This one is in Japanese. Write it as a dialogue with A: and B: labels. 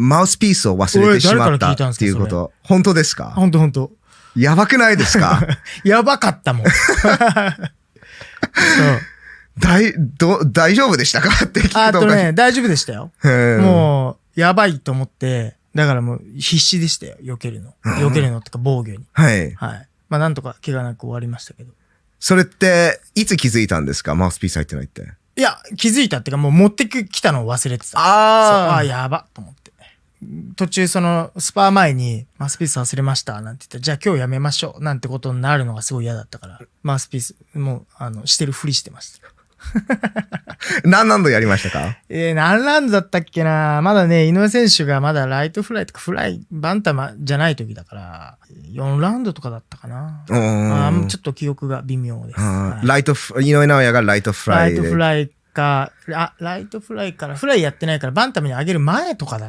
A: マウスピースを忘れてしまったっていうこと。本当ですか本当本当。やばくないですか やばかったもん。大、ど、大丈夫でしたか って聞いたね、大丈夫でしたよ。もう、やばいと
B: 思って、だからもう必死でしたよ、避けるの。避けるのってか防御に。
A: はい。は
B: い。まあなんとか怪我なく終わりましたけど。
A: それって、いつ気づいたんですかマウスピース入ってないって。
B: いや、気づいたっていうか、もう持ってきたのを忘れてた。ああ。ああ、やば、と思って。途中そのスパー前にマウスピース忘れましたなんて言ってじゃあ今日やめましょうなんてことになるのがすごい嫌だったからマウスピースもうあのしてるふりしてました
C: 何ランドやりましたか
B: えー、何ランドだったっけなまだね、井上選手がまだライトフライとかフライ、バンタマじゃない時だから、4ラウンドとかだったかな。あちょっと記憶が微妙です。
D: はい、ライト井上尚弥がライトフライ。ライトフ
B: ライか、あ、ライトフライから、フライやってないからバンタムに上げる前とかだっ